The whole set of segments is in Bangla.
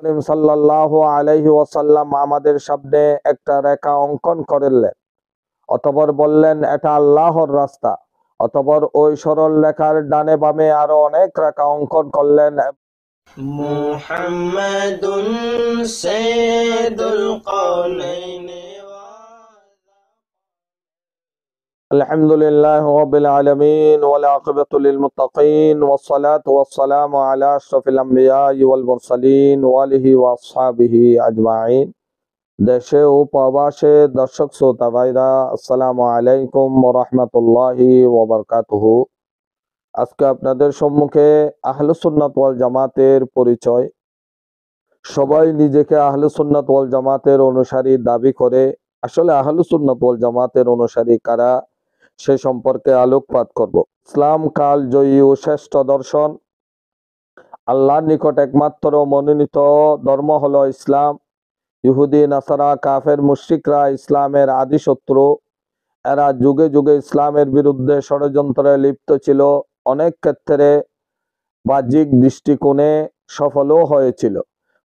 করিম সাল্লাহ আলহি ওয়াসাল্লাম আমাদের সামনে একটা রেখা অঙ্কন করলেন অতপর বললেন এটা আল্লাহর রাস্তা অতপর ওই সরল রেখার ডানে বামে আরো অনেক রেখা অঙ্কন করলেন মুহাম্মাদুন সাইয়্যিদুল الحمد لله رب العالمين والعاقبة للمتقين والصلاة والسلام على أشرف الأنبياء والمرسلين وآله وأصحابه أجمعين দেশে ও প্রবাসে দর্শক শ্রোতা ভাইরা আসসালামু আলাইকুম রহমতুল্লাহি ওবরকাতহ আজকে আপনাদের সম্মুখে আহলুসুন্নাত ওয়াল জামাতের পরিচয় সবাই নিজেকে আহলুসুন্নাত ওয়াল জামাতের অনুসারী দাবি করে আসলে আহলুসুন্নাত ওয়াল জামাতের অনুসারী কারা সে সম্পর্কে আলোকপাত করব ইসলাম কাল জয়ী ও শ্রেষ্ঠ দর্শন আল্লাহর নিকট একমাত্র মনোনীত ধর্ম হল ইসলাম ইহুদি নাসারা কাফের মুশ্রিকরা ইসলামের আদি শত্রু এরা যুগে যুগে ইসলামের বিরুদ্ধে ষড়যন্ত্রে লিপ্ত ছিল অনেক ক্ষেত্রে বাহ্যিক দৃষ্টিকোণে সফলও হয়েছিল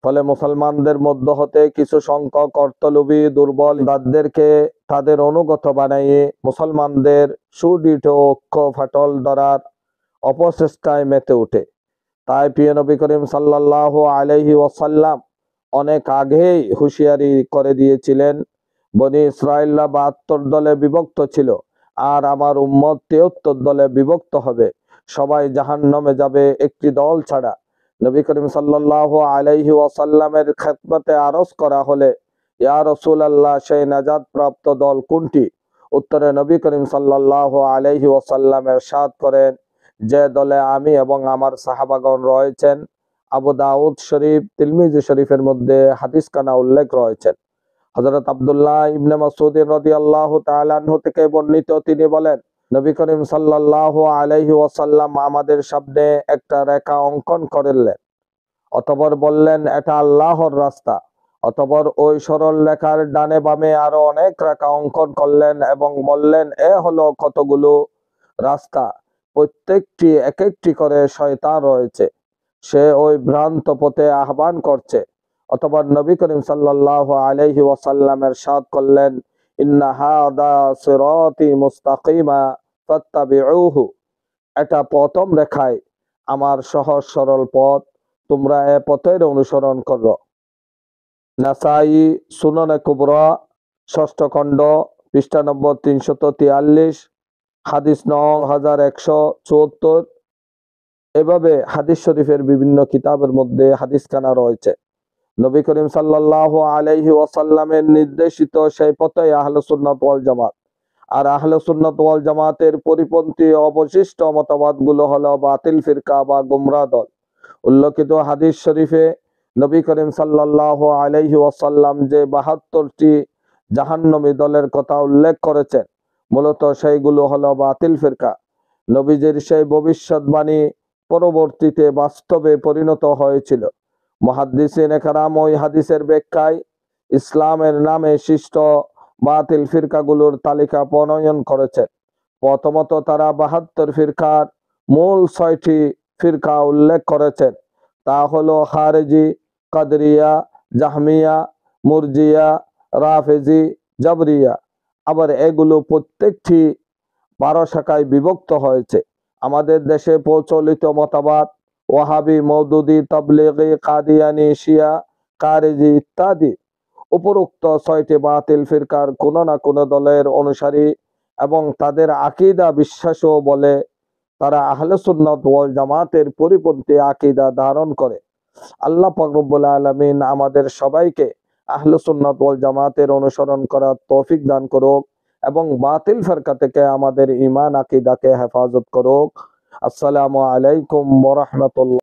ফলে মুসলমানদের মধ্য হতে কিছু সংখ্যক অর্থলোভী দুর্বল দাদদেরকে তাদের অনুগত বানাইয়ে মুসলমানদের সুদৃঢ় ঐক্য ফাটল ধরার অপচেষ্টায় মেতে ওঠে তাই পিয়ে নবী করিম সাল্লাহ আলহি ওসাল্লাম অনেক আগেই হুঁশিয়ারি করে দিয়েছিলেন বনি ইসরায়েল্লা বাহাত্তর দলে বিভক্ত ছিল আর আমার উম্মত তেহত্তর দলে বিভক্ত হবে সবাই জাহান নামে যাবে একটি দল ছাড়া নবী করিম সাল্লাহ আলাইহি ওয়াসাল্লামের খেদমতে আরজ করা হলে ইয়া রসুল আল্লাহ সেই নাজাদ প্রাপ্ত দল কোনটি উত্তরে নবী করিম সাল্লাহ আলহি ওসাল্লাম এরশাদ করেন যে দলে আমি এবং আমার সাহাবাগণ রয়েছেন আবু দাউদ শরীফ তিলমিজ শরীফের মধ্যে হাদিস কানা উল্লেখ রয়েছেন হজরত আবদুল্লাহ ইবনে মাসুদ্দিন রদি আল্লাহ তালাহ থেকে বর্ণিত তিনি বলেন নবী করিম সাল্লাহ আলহি ওসাল্লাম আমাদের সামনে একটা রেখা অঙ্কন করলেন অতপর বললেন এটা আল্লাহর রাস্তা অতপর ওই সরল লেখার ডানে বামে আরো অনেক রাখা অঙ্কন করলেন এবং বললেন এ হলো কতগুলো রাস্তা প্রত্যেকটি এক একটি করে শয়তান রয়েছে সে ওই ভ্রান্ত পথে আহ্বান করছে অথবা নবী করিম সাল্লাহ আলহি ওয়াসাল্লামের সাদ করলেন এটা প্রথম রেখায় আমার সহজ সরল পথ তোমরা এ পথের অনুসরণ করো নাসাই সুননে কুবরা ষষ্ঠ খণ্ড পৃষ্ঠা নম্বর তিনশত তিয়াল্লিশ হাদিস ন হাজার একশো চুয়াত্তর এভাবে হাদিস শরীফের বিভিন্ন কিতাবের মধ্যে হাদিস খানা রয়েছে নবী করিম সাল্লাহ আলাইহি ওয়াসাল্লামের নির্দেশিত সেই পথে আহলসুন্নত ওয়াল জামাত আর আহলসুন্নত ওয়াল জামাতের পরিপন্থী অবশিষ্ট মতবাদগুলো হলো বাতিল ফিরকা বা গুমরা দল উল্লেখিত হাদিস শরীফে নবী করিম সাল্লাহ আলাইহি ওয়াসাল্লাম যে বাহাত্তরটি জাহান্নবী দলের কথা উল্লেখ করেছেন মূলত সেইগুলো হলো বাতিল ফিরকা নবীজির সেই ভবিষ্যৎবাণী পরবর্তীতে বাস্তবে পরিণত হয়েছিল মহাদ্দিসিন একরাম ওই হাদিসের ব্যাখ্যায় ইসলামের নামে সৃষ্ট বাতিল ফিরকাগুলোর তালিকা প্রণয়ন করেছেন প্রথমত তারা বাহাত্তর ফিরকার মূল ছয়টি ফিরকা উল্লেখ করেছেন তা হলো হারেজি কাদরিয়া জাহমিয়া মুরজিয়া রাফেজি জাবরিয়া আবার এগুলো প্রত্যেকটি বারো শাখায় বিভক্ত হয়েছে আমাদের দেশে প্রচলিত মতামত ওয়াহাবি মৌদুদি তবলিগি কাদিয়ানি শিয়া কারেজি ইত্যাদি উপরোক্ত ছয়টি বাতিল ফিরকার কোনো না কোনো দলের অনুসারী এবং তাদের আকিদা বিশ্বাসও বলে তারা আহলে সুন্নত ওয়াল জামাতের পরিপন্থী আকিদা ধারণ করে আল্লাহ পাকরবুল আলমিন আমাদের সবাইকে আহল সুন্নত ওয়াল জামাতের অনুসরণ করার তৌফিক দান করুক এবং বাতিল ফেরকা থেকে আমাদের ইমান আকিদাকে হেফাজত করুক আসসালামু আলাইকুম বরহমতুল্লাহ